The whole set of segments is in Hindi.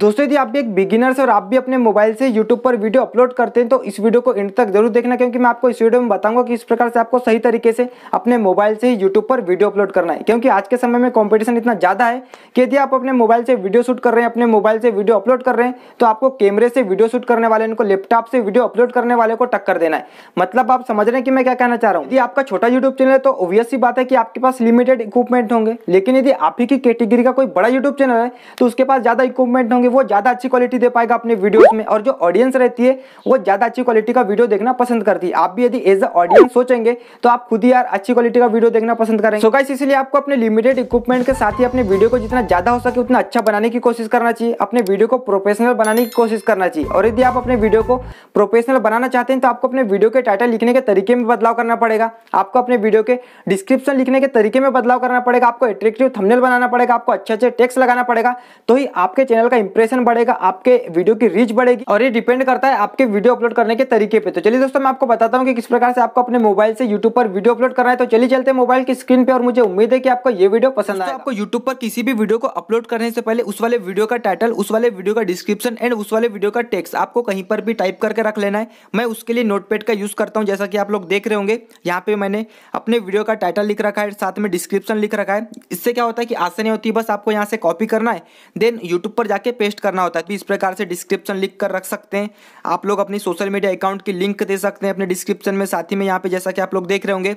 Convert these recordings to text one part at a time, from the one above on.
दोस्तों यदि आप भी एक बिगिनर्स और आप भी अपने मोबाइल से यूट्यूब पर वीडियो अपलोड करते हैं तो इस वीडियो को एंड तक जरूर देखना क्योंकि मैं आपको इस वीडियो में बताऊंगा कि इस प्रकार से आपको सही तरीके से अपने मोबाइल से यूट्यूब पर वीडियो अपलोड करना है क्योंकि आज के समय में कॉम्पिटिशन इतना ज़्यादा है कि यदि आप अपने मोबाइल से वीडियो शूट कर रहे हैं अपने मोबाइल से वीडियो अपलोड कर रहे हैं तो आपको कैमरे से वीडियो शूट करने वाले उनको लैपटॉप से वीडियो अपलोड करने वाले को टक्कर देना है मतलब आप समझ रहे हैं कि मैं क्या कहना चाह रहा हूँ यदि आपका छोटा यूट्यूब चैनल है तो ऑब्वियस सी बात है कि आपके पास लिमिटेड इक्विपमेंट होंगे लेकिन यदि आप ही की कैटेगरी का कोई बड़ा यूट्यूब चैनल है तो उसके पास ज़्यादा इक्विपमेंट होंगे होंगे वो ज़्यादा अच्छी क्वालिटी दे पाएगा अपने वीडियोस में और जो ऑडियंस रहती है वो ज़्यादा अच्छी क्वालिटी का वीडियो देखना पसंद करती है आप भी यदि एज अ ऑडियंस सोचेंगे तो आप खुद ही यार अच्छी क्वालिटी का वीडियो देखना पसंद करेंगे सो गाइस इसीलिए आपको अपने लिमिटेड इक्विपमेंट के साथ ही अपने वीडियो को जितना ज़्यादा हो सके उतना अच्छा बनाने की कोशिश करना चाहिए अपने वीडियो को प्रोफेशनल बनाने की कोशिश करना चाहिए और यदि आप अपने वीडियो को प्रोफेशनल बनाना चाहते हैं तो आपको अपने वीडियो के टाइटल लिखने के तरीके में बदलाव करना पड़ेगा आपको अपने वीडियो के डिस्क्रिप्शन लिखने के तरीके में बदलाव करना पड़ेगा आपको एट्रेक्टिव थंबनेल बनाना पड़ेगा आपको अच्छे अच्छे टेक्स लगाना पड़ेगा तो ही आपके चैनल का इंप्रेशन बढ़ेगा आपके वीडियो की रीच बढ़ेगी और ये डिपेंड करता है आपके वीडियो अपलोड करने के तरीके पे तो चलिए दोस्तों मैं आपको बताता हूँ कि किस प्रकार से आपको अपने मोबाइल से यूट्यूब पर वीडियो अपलोड करना है तो चलिए चलते मोबाइल की स्क्रीन पे और मुझे उम्मीद है कि आपको ये वीडियो पसंद आए आपको यूट्यूब पर किसी भी वीडियो को अपलोड करने से पहले उस वाले वीडियो का टाइटल उस वाले वीडियो का डिस्क्रिप्शन एंड उस वाले वीडियो का टेक्स आपको कहीं पर भी टाइप करके रख लेना है मैं उसके लिए नोटपेड का यूज करता हूँ जैसा कि आप लोग देख रहे होंगे यहाँ पे मैंने अपने वीडियो का टाइटल लिख रखा है साथ में डिस्क्रिप्शन लिख रखा है इससे क्या होता है कि आसानी होती है बस आपको यहाँ से कॉपी करना है देन यूट्यूब पर जाके पेस्ट करना होता है तो इस प्रकार से डिस्क्रिप्शन लिख कर रख सकते हैं आप लोग अपनी सोशल मीडिया अकाउंट की लिंक दे सकते हैं अपने डिस्क्रिप्शन में साथ ही में यहाँ पे जैसा कि आप लोग देख रहे होंगे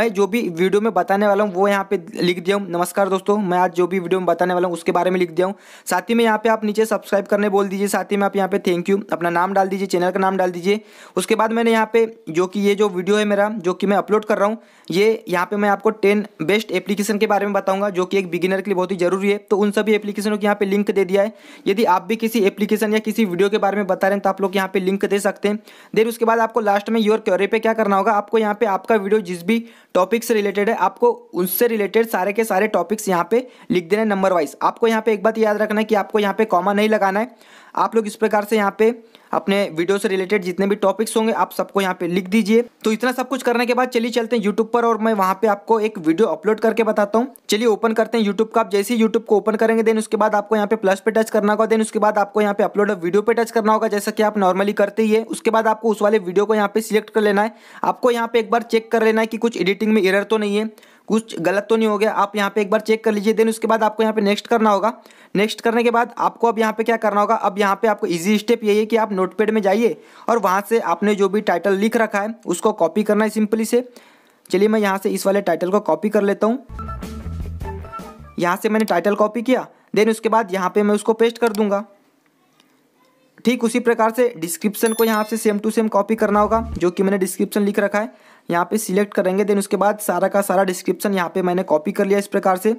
मैं जो भी वीडियो में बताने वाला हूँ वो यहाँ पे लिख दिया हूँ नमस्कार दोस्तों मैं आज जो भी वीडियो में बताने वाला हूँ उसके बारे में लिख दिया हूँ साथ ही में यहाँ पे आप नीचे सब्सक्राइब करने बोल दीजिए साथ ही में आप यहाँ पे थैंक यू अपना नाम डाल दीजिए चैनल का नाम डाल दीजिए उसके बाद मैंने यहाँ पे जो कि ये जो वीडियो है मेरा जो कि मैं अपलोड कर रहा हूँ ये यहाँ पे मैं आपको टेन बेस्ट एप्लीकेशन के बारे में बताऊंगा जो कि एक बिगिनर के लिए बहुत ही जरूरी है तो उन सभी एप्लीकेशनों की यहाँ पे लिंक दे दिया है यदि आप भी किसी एप्लीकेशन या किसी वीडियो के बारे में बता रहे हैं तो आप लोग यहाँ पे लिंक दे सकते हैं देर उसके बाद आपको लास्ट में योर क्योरे पे क्या करना होगा आपको यहाँ पे आपका वीडियो जिस भी टॉपिक से रिलेटेड है आपको उससे रिलेटेड सारे के सारे टॉपिक्स यहाँ पे लिख देना नंबर वाइज आपको यहाँ पे एक बात याद रखना है कि आपको यहाँ पे कॉमा नहीं लगाना है आप लोग इस प्रकार से यहाँ पे अपने वीडियो से रिलेटेड जितने भी टॉपिक्स होंगे आप सबको यहाँ पे लिख दीजिए तो इतना सब कुछ करने के बाद चलिए चलते हैं यूट्यूब पर और मैं वहाँ पे आपको एक वीडियो अपलोड करके बताता हूँ चलिए ओपन करते हैं यूट्यूब का आप जैसे ही यूट्यूब को ओपन करेंगे देन उसके बाद आपको यहाँ पे प्लस पे टच करना होगा देन उसके बाद आपको यहाँ पे अपलोड वीडियो पे टच करना होगा जैसा कि आप नॉर्मली करते ही है उसके बाद आपको उस वाले वीडियो को यहाँ पे सिलेक्ट कर लेना है आपको यहाँ पे एक बार चेक कर लेना है कि कुछ एडिटिंग में एरर तो नहीं है कुछ गलत तो नहीं हो गया आप यहाँ पे एक बार चेक कर लीजिए देन उसके बाद आपको यहाँ पे नेक्स्ट करना होगा नेक्स्ट करने के बाद आपको अब यहाँ पे क्या करना होगा अब यहाँ पे आपको इजी स्टेप यही है कि आप नोटपैड में जाइए और वहाँ से आपने जो भी टाइटल लिख रखा है उसको कॉपी करना है सिंपली से चलिए मैं यहाँ से इस वाले टाइटल को कॉपी कर लेता हूँ यहाँ से मैंने टाइटल कॉपी किया देन उसके बाद यहाँ पे मैं उसको पेस्ट कर दूंगा ठीक उसी प्रकार से डिस्क्रिप्शन को यहाँ से सेम टू सेम कॉपी करना होगा जो कि मैंने डिस्क्रिप्शन लिख रखा है यहाँ पे सिलेक्ट करेंगे देन उसके बाद सारा का सारा डिस्क्रिप्शन यहाँ पे मैंने कॉपी कर लिया इस प्रकार से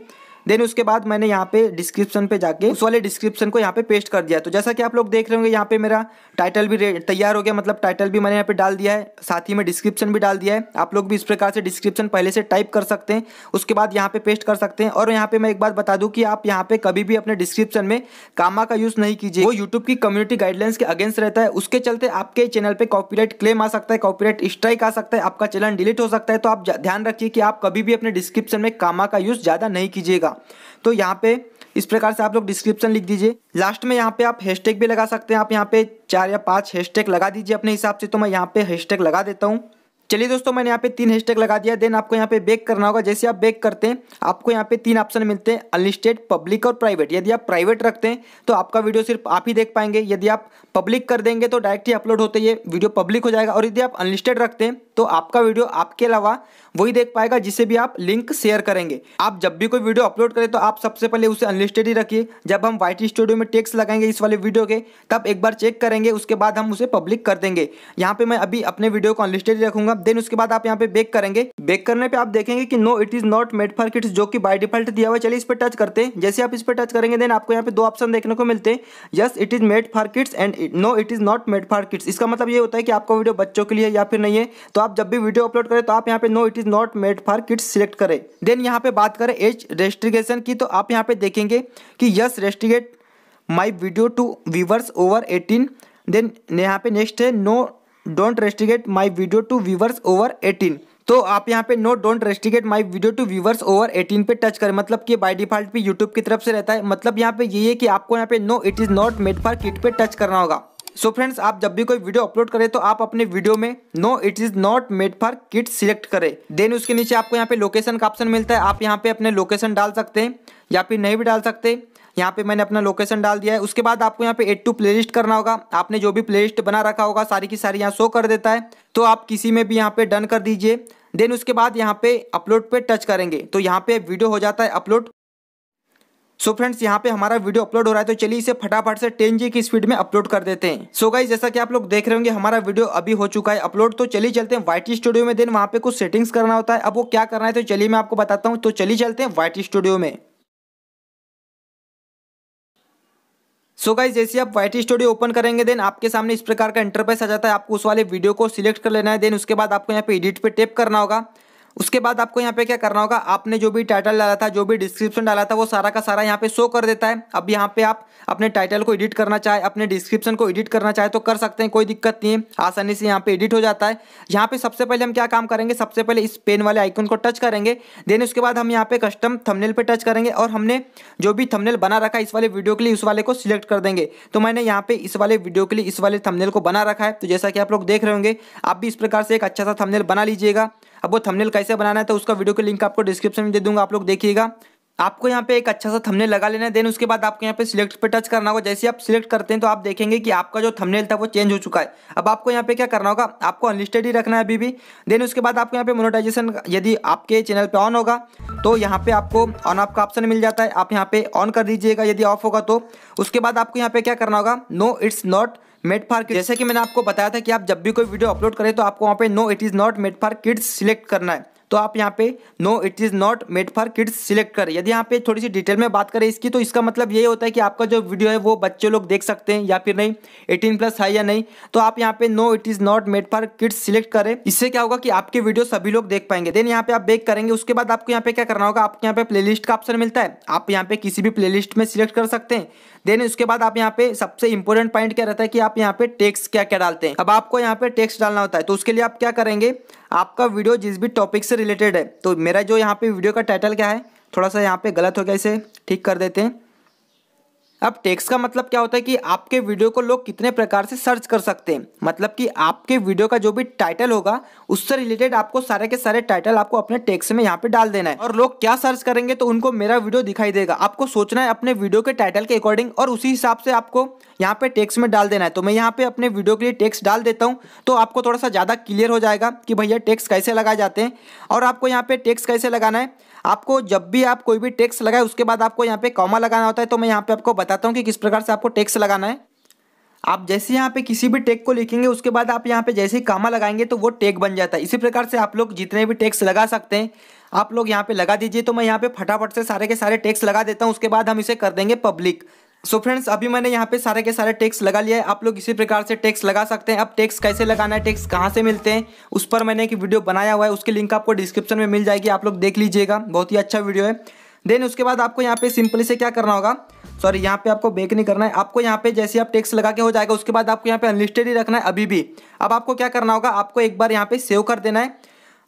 देन उसके बाद मैंने यहाँ पे डिस्क्रिप्शन पे जाके उस वाले डिस्क्रिप्शन को यहाँ पे पेस्ट कर दिया तो जैसा कि आप लोग देख रहे होंगे यहाँ पे मेरा टाइटल भी तैयार हो गया मतलब टाइटल भी मैंने यहाँ पे डाल दिया है साथ ही में डिस्क्रिप्शन भी डाल दिया है आप लोग भी इस प्रकार से डिस्क्रिप्शन पहले से टाइप कर सकते हैं उसके बाद यहाँ पे पेस्ट कर सकते हैं और यहाँ पे मैं एक बात बता दूँ कि आप यहाँ पे कभी भी अपने डिस्क्रिप्शन में कामा का यूज़ नहीं कीजिए वो यूट्यूब की कम्युनिटी गाइडलाइंस के अगेंस्ट रहता है उसके चलते आपके चैनल पर कॉपीराइट क्लेम आ सकता है कॉपीराइट स्ट्राइक आ सकता है आपका चैनल डिलीट हो सकता है तो आप ध्यान रखिए कि आप कभी भी अपने डिस्क्रिप्शन में कामा का यूज़ ज़्यादा नहीं कीजिएगा तो यहाँ पे इस प्रकार से आप लोग डिस्क्रिप्शन लिख दीजिए लास्ट में यहाँ पे आप हैशटैग भी लगा सकते हैं आप यहाँ पे चार या पांच हैशटैग लगा दीजिए अपने हिसाब से तो मैं यहाँ पे हैशटैग लगा देता हूँ चलिए दोस्तों मैंने यहाँ पे तीन हैशटैग लगा दिया देन आपको यहाँ पे बैक करना होगा जैसे आप बैक करते हैं आपको यहाँ पे तीन ऑप्शन मिलते हैं अनलिस्टेड पब्लिक और प्राइवेट यदि आप प्राइवेट रखते हैं तो आपका वीडियो सिर्फ आप ही देख पाएंगे यदि आप पब्लिक कर देंगे तो डायरेक्ट ही अपलोड होते ये वीडियो पब्लिक हो जाएगा और यदि आप अनलिस्टेड रखते हैं तो आपका वीडियो आपके अलावा वही देख पाएगा जिसे भी आप लिंक शेयर करेंगे आप जब भी कोई वीडियो अपलोड करें तो आप सबसे पहले उसे अनलिस्टेड ही रखिए जब हम वाइट स्टूडियो में टेक्स लगाएंगे इस वाले वीडियो के तब एक बार चेक करेंगे उसके बाद हम उसे पब्लिक कर देंगे यहाँ पे मैं अभी अपने वीडियो को अनलिस्टेड रखूंगा होगा देन उसके बाद आप यहाँ पे बेक करेंगे बेक करने पे आप देखेंगे कि no it is not made for kids जो कि बाय डिफॉल्ट दिया हुआ चलिए इस पर टच करते हैं जैसे आप इस पर टच करेंगे देन आपको यहाँ पे दो ऑप्शन देखने को मिलते हैं yes it is made for kids and no it is not made for kids इसका मतलब ये होता है कि आपका वीडियो बच्चों के लिए या फिर नहीं है तो आप जब भी वीडियो अपलोड करें तो आप यहाँ पे no it is not made for kids select करें देन यहाँ पे बात करें एज रेस्ट्रिकेशन की तो आप यहाँ पे देखेंगे कि yes restrict my video to viewers over eighteen then यहाँ पे नेक्स्ट है no don't restrict my video to viewers over eighteen तो आप यहाँ पे no don't restrict my video to viewers over 18 पे टच करें मतलब कि बाय डिफॉल्ट भी यूट्यूब की तरफ से रहता है मतलब यहाँ पे ये है कि आपको यहाँ पे no it is not made for kids पे टच करना होगा सो so फ्रेंड्स आप जब भी कोई वीडियो अपलोड करें तो आप अपने वीडियो में no it is not made for kids select करें देन उसके नीचे आपको यहाँ पे लोकेशन का ऑप्शन मिलता है आप यहाँ पे अपने लोकेशन डाल सकते हैं या फिर नहीं भी डाल सकते यहाँ पे मैंने अपना लोकेशन डाल दिया है उसके बाद आपको यहाँ पे एड टू प्ले करना होगा आपने जो भी प्ले बना रखा होगा सारी की सारी यहाँ शो कर देता है तो आप किसी में भी यहाँ पे डन कर दीजिए देन उसके बाद यहाँ पे अपलोड पे टच करेंगे तो यहाँ पे वीडियो हो जाता है अपलोड सो फ्रेंड्स यहाँ पे हमारा वीडियो अपलोड हो रहा है तो चलिए इसे फटाफट से टेन जी की स्पीड में अपलोड कर देते हैं सो so गाइज जैसा कि आप लोग देख रहे होंगे हमारा वीडियो अभी हो चुका है अपलोड तो चलिए चलते हैं वाइट स्टूडियो में देन वहाँ पे कुछ सेटिंग्स करना होता है अब वो क्या करना है तो चलिए मैं आपको बताता हूँ तो चलिए चलते हैं वाइट स्टूडियो में सो गाइज जैसे आप वाइट स्टूडियो ओपन करेंगे देन आपके सामने इस प्रकार का इंटरफेस आ जाता है आपको उस वाले वीडियो को सिलेक्ट कर लेना है देन उसके बाद आपको यहाँ पे एडिट पे टेप करना होगा उसके बाद आपको यहाँ पे क्या करना होगा आपने जो भी टाइटल डाला था जो भी डिस्क्रिप्शन डाला था वो सारा का सारा यहाँ पे शो कर देता है अब यहाँ पे आप अपने टाइटल को एडिट करना चाहे अपने डिस्क्रिप्शन को एडिट करना चाहे तो कर सकते हैं कोई दिक्कत नहीं है आसानी से यहाँ पे एडिट हो जाता है यहाँ पे सबसे पहले हम क्या काम करेंगे सबसे पहले इस पेन वाले आइकन को टच करेंगे देन उसके बाद हम यहाँ पे कस्टम थमनेल पे टच करेंगे और हमने जो भी थमनेल बना रखा है इस वाले वीडियो के लिए उस वाले को सिलेक्ट कर देंगे तो मैंने यहाँ पे इस वाले वीडियो के लिए इस वाले थमनेल को बना रखा है तो जैसा कि आप लोग देख रहे होंगे आप भी इस प्रकार से एक अच्छा सा थमनेल बना लीजिएगा अब वो थंबनेल कैसे बनाना है तो उसका वीडियो के लिंक आपको डिस्क्रिप्शन में दे दूंगा आप लोग देखिएगा आपको यहाँ पे एक अच्छा सा थंबनेल लगा लेना है देन उसके बाद आपको यहाँ पे सिलेक्ट पे टच करना होगा जैसे आप सिलेक्ट करते हैं तो आप देखेंगे कि आपका जो थंबनेल था वो चेंज हो चुका है अब आपको यहाँ पे क्या करना होगा आपको अनलिस्टेड ही रखना है अभी भी देन उसके बाद आपको यहाँ पे मोनोटाइजेशन यदि आपके चैनल पर ऑन होगा तो यहाँ पे आपको ऑन ऑफ का ऑप्शन मिल जाता है आप यहाँ पे ऑन कर दीजिएगा यदि ऑफ होगा तो उसके बाद आपको यहाँ पे क्या करना होगा no it's not made made for kids जैसे कि मैंने आपको बताया था कि आप जब भी कोई वीडियो अपलोड करें तो आपको वहाँ पे no it is not made made for kids select करना है तो आप यहाँ पे no it is not made for kids select करें यदि यहाँ पे थोड़ी सी डिटेल में बात करें इसकी तो इसका मतलब यही होता है कि आपका जो वीडियो है वो बच्चे लोग देख सकते हैं या फिर नहीं 18 प्लस है या नहीं तो आप यहाँ पे no it is not made for kids select करें इससे क्या होगा कि आपके वीडियो सभी लोग देख पाएंगे देन यहाँ पे आप बेक करेंगे उसके बाद आपको यहाँ पे क्या करना होगा आपके यहाँ पे प्ले का ऑप्शन मिलता है आप यहाँ पे किसी भी प्ले में सिलेक्ट कर सकते हैं देन उसके बाद आप यहाँ पे सबसे इंपॉर्टेंट पॉइंट क्या रहता है कि आप यहाँ पे टेक्स्ट क्या क्या डालते हैं अब आपको यहाँ पे टेक्स्ट डालना होता है तो उसके लिए आप क्या करेंगे आपका वीडियो जिस भी टॉपिक से रिलेटेड है तो मेरा जो यहाँ पे वीडियो का टाइटल क्या है थोड़ा सा यहाँ पे गलत हो गया इसे ठीक कर देते हैं अब टैक्स का मतलब क्या होता है कि आपके वीडियो को लोग कितने प्रकार से सर्च कर सकते हैं मतलब कि आपके वीडियो का जो भी टाइटल होगा उससे रिलेटेड आपको सारे के सारे टाइटल आपको अपने टैक्स में यहाँ पे डाल देना है और लोग क्या सर्च करेंगे तो उनको मेरा वीडियो दिखाई देगा आपको सोचना है अपने वीडियो के टाइटल के अकॉर्डिंग और उसी हिसाब से आपको यहाँ पे टैक्स में डाल देना है तो मैं यहाँ पे अपने वीडियो के लिए टैक्स डाल देता हूँ तो आपको थोड़ा सा ज़्यादा क्लियर हो जाएगा कि भैया टैक्स कैसे लगाए जाते हैं और आपको यहाँ पे टैक्स कैसे लगाना है आपको जब भी आप कोई भी टैक्स लगाए उसके बाद आपको यहाँ पे कॉमा लगाना होता है तो मैं यहाँ पे आपको बताता हूँ कि किस प्रकार से आपको टैक्स लगाना है आप जैसे यहाँ पे किसी भी टैग को लिखेंगे उसके बाद आप यहाँ पे जैसे ही कामा लगाएंगे तो वो टैग बन जाता है इसी प्रकार से आप लोग जितने भी टैक्स लगा सकते हैं आप लोग यहाँ पे लगा दीजिए तो मैं यहाँ पे फटाफट से सारे के सारे टैक्स लगा देता हूँ उसके बाद हम इसे कर देंगे पब्लिक सो so फ्रेंड्स अभी मैंने यहाँ पे सारे के सारे टैक्स लगा लिया है आप लोग इसी प्रकार से टैक्स लगा सकते हैं अब टैक्स कैसे लगाना है टैक्स कहाँ से मिलते हैं उस पर मैंने एक वीडियो बनाया हुआ है उसकी लिंक आपको डिस्क्रिप्शन में मिल जाएगी आप लोग देख लीजिएगा बहुत ही अच्छा वीडियो है देन उसके बाद आपको यहाँ पे सिंपली से क्या करना होगा सॉरी यहाँ पे आपको बेक नहीं करना है आपको यहाँ पे जैसे आप टैक्स लगा के हो जाएगा उसके बाद आपको यहाँ पे अनलिस्टेड ही रखना है अभी भी अब आपको क्या करना होगा आपको एक बार यहाँ पे सेव कर देना है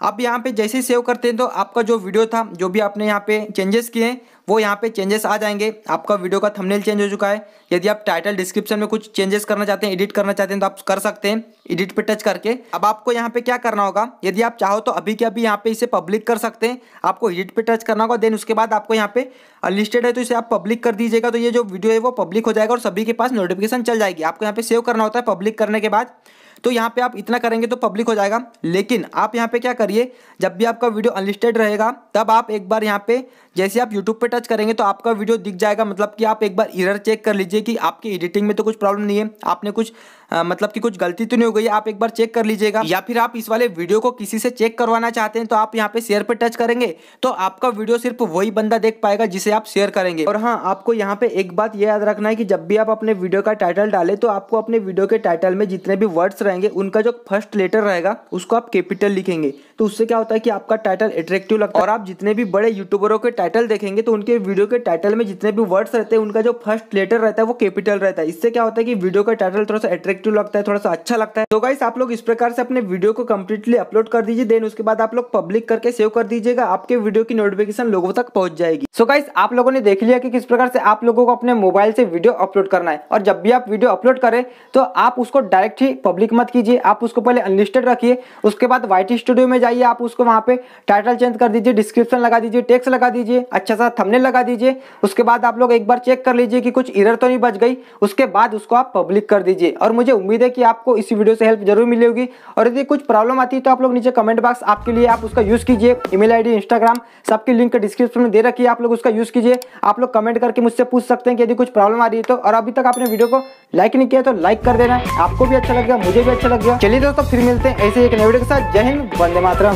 आप यहाँ पे जैसे सेव करते हैं तो आपका जो वीडियो था जो भी आपने यहाँ पे चेंजेस किए हैं वो यहाँ पे चेंजेस आ जाएंगे आपका वीडियो का थंबनेल चेंज हो चुका है यदि आप टाइटल डिस्क्रिप्शन में कुछ चेंजेस करना चाहते हैं एडिट करना चाहते हैं तो आप कर सकते हैं एडिट पे टच करके अब आपको यहाँ पे क्या करना होगा यदि आप चाहो तो अभी के अभी यहाँ पे इसे पब्लिक कर सकते हैं आपको एडिट पे टच करना होगा देन उसके बाद आपको यहाँ पे लिस्टेड है तो इसे आप पब्लिक कर दीजिएगा तो ये जो वीडियो है वो पब्लिक हो जाएगा और सभी के पास नोटिफिकेशन चल जाएगी आपको यहाँ पे सेव करना होता है पब्लिक करने के बाद तो यहाँ पे आप इतना करेंगे तो पब्लिक हो जाएगा लेकिन आप यहाँ पे क्या करिए जब भी आपका वीडियो अनलिस्टेड रहेगा तब आप एक बार यहाँ पे जैसे आप यूट्यूब पे टच करेंगे तो आपका वीडियो दिख जाएगा मतलब कि आप एक बार इरर चेक कर लीजिए कि आपकी एडिटिंग में तो कुछ प्रॉब्लम नहीं है आपने कुछ आ, मतलब कि कुछ गलती तो नहीं हो गई आप एक बार चेक कर लीजिएगा या फिर आप इस वाले वीडियो को किसी से चेक करवाना चाहते हैं तो आप यहाँ पे शेयर पर टच करेंगे तो आपका वीडियो सिर्फ वही बंदा देख पाएगा जिसे आप शेयर करेंगे और हाँ आपको यहाँ पे एक बात यह याद रखना है कि जब भी आप अपने वीडियो का टाइटल डाले तो आपको अपने वीडियो के टाइटल में जितने भी वर्ड्स रहेंगे उनका जो फर्स्ट लेटर रहेगा उसको आप कैपिटल लिखेंगे तो उससे क्या होता है कि आपका टाइटल अट्रैक्टिव लगता है और आप जितने भी बड़े यूट्यूबरों के टाइटल देखेंगे तो उनके वीडियो के टाइटल में जितने भी वर्ड्स रहते हैं उनका जो फर्स्ट लेटर रहता है वो कैपिटल रहता है इससे क्या होता है कि वीडियो का टाइटल थोड़ा सा अट्रैक्टिव लगता है थोड़ा सा अच्छा लगता है तो गाइस आप लोग इस प्रकार से अपने वीडियो को कंप्लीटली अपलोड कर दीजिए देन उसके बाद आप लोग पब्लिक करके सेव कर दीजिएगा आपके वीडियो की नोटिफिकेशन लोगों तक पहुंच जाएगी सो गाइस आप लोगों ने देख लिया कि किस प्रकार से आप लोगों को अपने मोबाइल से वीडियो अपलोड करना है और जब भी आप वीडियो अपलोड करें तो आप उसको डायरेक्ट ही पब्लिक मत कीजिए आप उसको पहले अनलिस्टेड रखिए उसके बाद वाइट स्टूडियो में चाहिए आप उसको वहाँ पे टाइटल चेंज कर दीजिए डिस्क्रिप्शन लगा दीजिए टेक्स लगा दीजिए अच्छा सा थंबनेल लगा दीजिए उसके बाद आप लोग एक बार चेक कर लीजिए कि कुछ इरर तो नहीं बच गई उसके बाद उसको आप पब्लिक कर दीजिए और मुझे उम्मीद है कि आपको इस वीडियो से हेल्प जरूर मिली होगी और यदि कुछ प्रॉब्लम आती है तो आप लोग नीचे कमेंट बॉक्स आपके लिए आप उसका यूज़ कीजिए ई मेल इंस्टाग्राम सबकी लिंक डिस्क्रिप्शन में दे रखी है आप लोग उसका यूज़ कीजिए आप लोग कमेंट करके मुझसे पूछ सकते हैं कि यदि कुछ प्रॉब्लम आ रही है तो और अभी तक आपने वीडियो को लाइक नहीं किया तो लाइक कर देना आपको भी अच्छा लग गया मुझे भी अच्छा लग गया चलिए दोस्तों फिर मिलते हैं ऐसे एक नए वीडियो के साथ जय हिंद बंदे मातरम Завтра